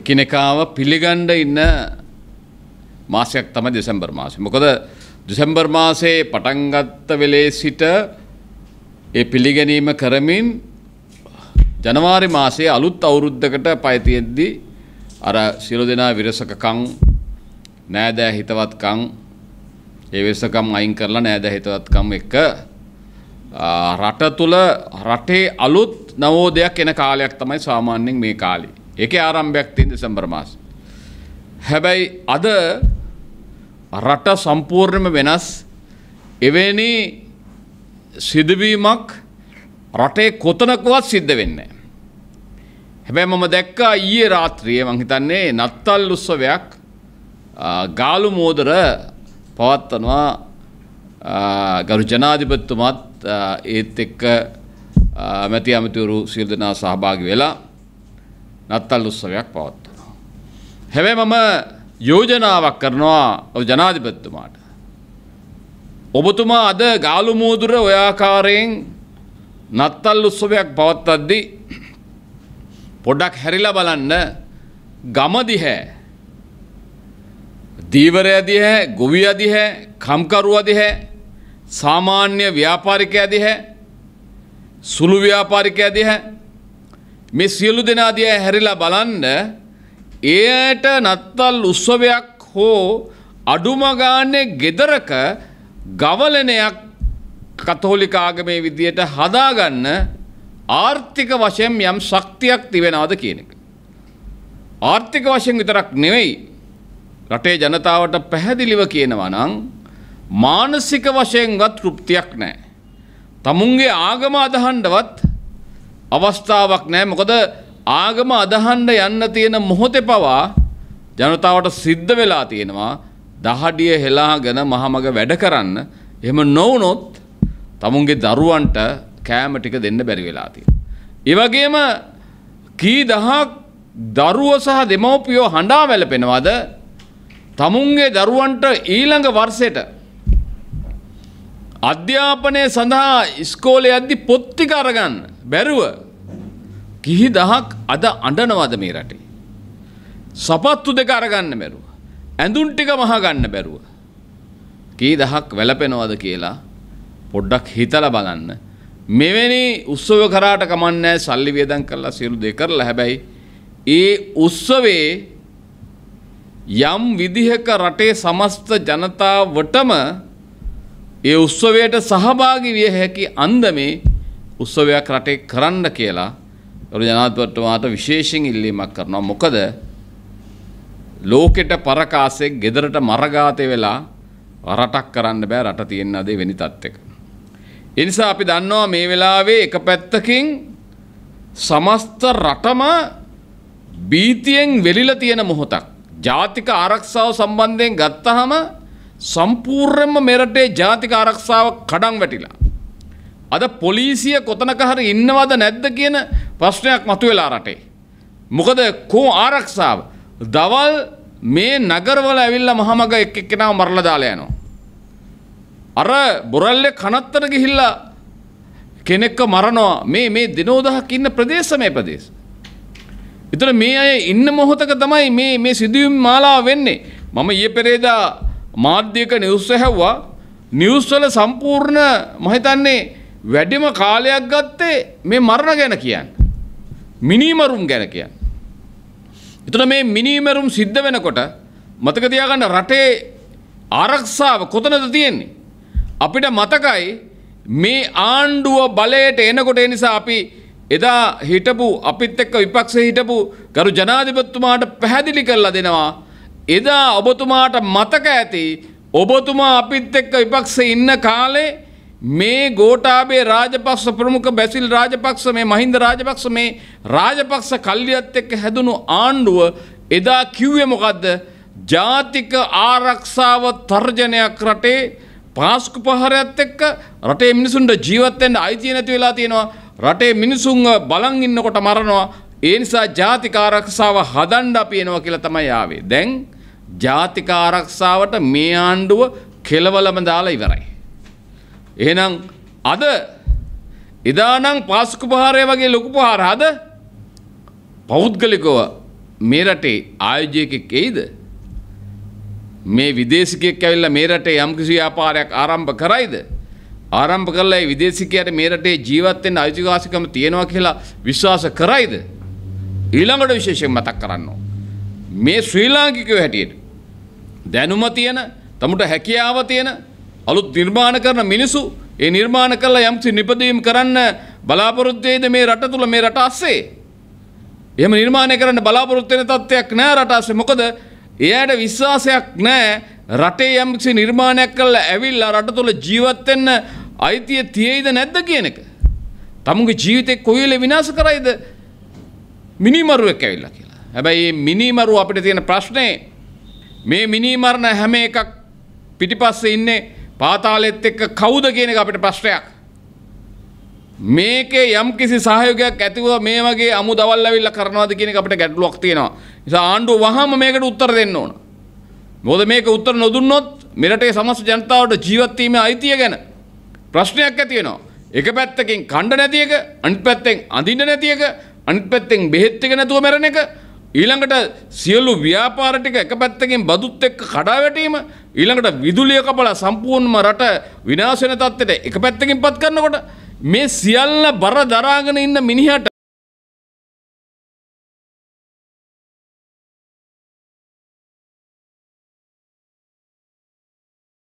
එකිනෙකාව පිළිගණ්ඩ ඉන්න මාසයක් තම දෙසැම්බර් මාසය. මොකද දෙසැම්බර් මාසේ පටන්ගත්ත වෙලේ සිට ඒ පිළිගැනීම කරමින් ජනවාරි මාසේ අලුත් අවුරුද්ධකට පයතියෙද්දි අර සියලු දෙනා විරසකකං නෑදෑ හිතවත්කං ඒ වෙසකම් අයින් කරලා නෑදෑ හිතවත්කම් එක රට තුළ රටේ අලුත් නවෝදයක් එන කාලයක් තමයි සාමාන්‍යයෙන් මේ කාලේ. ඒකේ ආරම්භයක් තියෙන දෙසැම්බර් මාස. හැබැයි අද රට සම්පූර්ණයෙන්ම වෙනස් එවැනි සිදුවීමක් රටේ කොතනකවත් සිද්ධ වෙන්නේ හැබැයි මම දැක්කා ඊයේ රාත්‍රියේ මං හිතන්නේ නත්තල් උත්සවයක් ගාලු මෝදර පවත්වනවා ගරු ජනාධිපතිතුමත් ඒත් එක්ක මැති අමතිවරු සියලු දෙනා සහභාගී වෙලා නත්තල් උත්සවයක් පවත්වනවා. හැබැයි මම යෝජනාවක් කරනවා ජනාධිපතිතුමාට. ඔබතුමා අද ගාලු මූදුර ඔයාකාරයෙන් නත්තල් උත්සවයක් පවත්වද්දි පොඩ්ඩක් හැරිලා බලන්න ගම දිහැ දීවරය දිහැ ගොවිය දිහැ කම්කරුව දිහැ සාමාන්‍ය ව්‍යාපාරිකය දිහැ සුළු ව්‍යාපාරිකය දිහැ මේ සියලු දෙනා දිහා හැරිලා බලන්න එයට නත්තල් උත්සවයක් හෝ අඩුම ගානේ gedaraka ගවලනයක් කතෝලික ආගමේ විදියට හදාගන්න ආර්ථික වශයෙන් යම් ශක්තියක් තිබෙනවද කියන එක. ආර්ථික වශයෙන් විතරක් නෙවෙයි රටේ ජනතාවට පැහැදිලිව කියනවා නම් මානසික වශයෙන්වත් තෘප්තියක් නැහැ. තමුන්ගේ ආගම අදහන්නවත් අවස්ථාවක් නෑ මොකද ආගම අදහන්ඩ යන්න තියෙන මොහොතෙ පවා ජනතාවට සිද්ධ වෙලා තියෙනවා දහඩිය හෙලාගෙන මහමග වැඩ කරන්න එහෙම නොවනොත් තමුන්ගේ දරුවන්ට කෑම ටික දෙන්න බැරි වෙලා තියෙන. ඒ වගේම කී දහක් දරුවෝ සහ දෙමව්පියෝ හඬා වැළපෙනවද? තමුන්ගේ දරුවන්ට ඊළඟ වර්ෂයට අධ්‍යාපනය සඳහා ඉස්කෝලේ යද්දි පොත් ටික අරගන්න බැරුව ගිහි දහක් අද අඬනවද මේ රටේ. සපත්තු දෙක අරගන්න බැරුව. ඇඳුම් ටික මහගන්න බැරුව. ගිහි දහක් වැළපෙනවද කියලා පොඩ්ඩක් හිතලා බලන්න. මෙවැනි උත්සව කරාට කමන්නේ සල්ලි වේදම් කරලා සියලු දේ කරලා හැබැයි ඒ උත්සවේ යම් විදිහක රටේ සමස්ත ජනතාවටම ඒ උත්සවයට සහභාගී විය හැකි අන්දමේ උත්සවයක් රටේ කරන්න කියලා රු ජනාධිපතිතුමාට විශේෂයෙන් ඉල්ලීමක් කරනවා. මොකද ලෝකෙට පරකාසෙක් ගෙදරට මරගාතේ වෙලා රටක් කරන්න බෑ රට තියෙන අද වෙනි තත්ත්වයක. ඒ නිසා අපි දන්නවා මේ වෙලාවේ එක පැත්තකින් සමස්ත රටම බීතියෙන් වෙලිලා තියෙන මොහොතක්. ජාතික ආරක්ෂාව සම්බන්ධයෙන් ගත්තහම සම්පූර්ණයෙන්ම මෙරටේ ජාතික ආරක්ෂාව කඩන් වැටිලා. අද පොලිසිය කොතනක හරි ඉන්නවද නැද්ද කියන ප්‍රශ්නයක් මතුවෙලා රටේ. මොකද කෝ ආරක්ෂාව දවල් මේ නගරවල ඇවිල්ලා මහමග එක් එක්කෙනාව මරලා දාලා යනවා. අර බොරල්ලේ කනත්තර ගිහිල්ලා කෙනෙක්ව මරනවා මේ මේ දිනෝදහක් ඉන්න ප්‍රදේශ මේ ප්‍රදේශ. ඒතර මේ අය ඉන්න මොහොතක තමයි මේ මේ සිදුවීම් මාලාව වෙන්නේ. මම ඊයේ පෙරේදා මාධ්‍යක නිවුස් ඇහුවා නිවුස් වල සම්පූර්ණ මම හිතන්නේ වැඩිම කාලයක් ගත්තේ මේ මරණ ගැන කියන්න. මිනීමරුම් ගැන කියන්න. එතන මේ මිනීමරුම් සිද්ධ වෙනකොට මතක තියාගන්න රටේ ආරක්ෂාව කොතනද තියෙන්නේ? අපිට මතකයි මේ ආණ්ඩුව බලයට එනකොට ඒ නිසා අපි එදා හිටපු අපිත් එක්ක විපක්ෂයේ හිටපු ගරු ජනාධිපතිතුමාට පැහැදිලි කරලා දෙනවා එදා ඔබතුමාට මතක ඇති ඔබතුමා අපිත් එක්ක විපක්ෂයේ ඉන්න කාලේ මේ ගෝටාබේ රාජපක්ෂ ප්‍රමුඛ බැසිල් රාජපක්ෂ මේ මහින්ද රාජපක්ෂ මේ රාජපක්ෂ කල්ලියත් එක්ක හැදුණු ආණ්ඩුව එදා කිව්වේ මොකද්ද? ජාතික ආරක්ෂාව තර්ජනයක් රටේ පාස්කු පහරයත් එක්ක රටේ මිනිසුන්ට ජීවත් වෙන්න අයිතිය නැති වෙලා තියෙනවා. රටේ මිනිසුන්ව බලන් ඉන්නකොට මරනවා. ඒ නිසා ජාතික ආරක්ෂාව හදන්න අපි එනවා කියලා තමයි ආවේ. දැන් ජාතික ආරක්ෂාවට මේ ආණ්ඩුව කෙලවලම දාලා ඉවරයි. එහෙනම් අද එදානම් පාසුකු ප්‍රහාරය වගේ ලොකු ප්‍රහාර අද පෞද්ගලිකව මේ රටේ ආයෝජකයෙක් එයිද? මේ විදේශිකයෙක් ඇවිල්ලා මේ රටේ යම්කිසි ව්‍යාපාරයක් ආරම්භ කරයිද? ආරම්භ කරලා ඒ විදේශිකයාට මේ රටේ ජීවත් වෙන්න අයිතිවාසිකම තියෙනවා කියලා විශ්වාස කරයිද? ඊළඟට විශේෂයෙන් මතක් කරන්න මේ ශ්‍රී ලාංකිකයෝ හැටියට දැනුම තියෙන, තමුට හැකියාව තියෙන අලුත් නිර්මාණ කරන මිනිසු ඒ නිර්මාණ කළා යම්කිසි නිපදවීම් කරන්න බලාපොරොත්තු වෙයිද මේ රට තුල මේ රට ASCII එහෙම නිර්මාණය කරන්න බලාපොරොත්තු වෙන තත්ත්වයක් නෑ රට ASCII මොකද එයාට විශ්වාසයක් නෑ රටේ යම්කිසි නිර්මාණයක් කළා ඇවිල්ලා රට තුල ජීවත් වෙන්න අයිතිය තියෙයිද නැද්ද කියන එක තමුගේ ජීවිතේ කොයි වෙලේ විනාශ කරයිද මිනිමරුවෙක් ඇවිල්ලා කියලා. හැබැයි මේ මිනිමරුව අපිට තියෙන ප්‍රශ්නේ මේ මිනිමරණ හැම එකක් පිටිපස්සේ ඉන්නේ පාතාලෙත් එක්ක කවුද කියන එක අපිට ප්‍රශ්නයක්. මේකේ යම් කිසි සහයෝගයක් ඇතිව මේ වගේ අමු දවල් ඇවිල්ලා කරනවාද කියන එක අපිට ගැටලුවක් තියෙනවා. නිසා ආණ්ඩුව වහාම මේකට උත්තර දෙන්න ඕන. මොකද මේක උත්තර නොදුන්නොත් මෙරටේ සමස්ත ජනතාවට ජීවත් වීමේ අයිතිය ගැන ප්‍රශ්නයක් ඇති වෙනවා. එක පැත්තකින් කණ්ඩ නැති එක, අනිත් පැත්තෙන් අඳින්න නැති එක, අනිත් පැත්තෙන් බෙහෙත් එක නැතුව මැරෙන එක ඊළඟට සියලු ව්‍යාපාර ටික එක පැත්තකින් බදුත් එක්ක කඩා වැටීම ඊළඟට විදුලිය කපලා සම්පූර්ණම රට විනාශ වෙන තත්ත්වයට එක පැත්තකින් පත් කරනකොට මේ සියල්ල බර දරාගෙන ඉන්න මිනිහට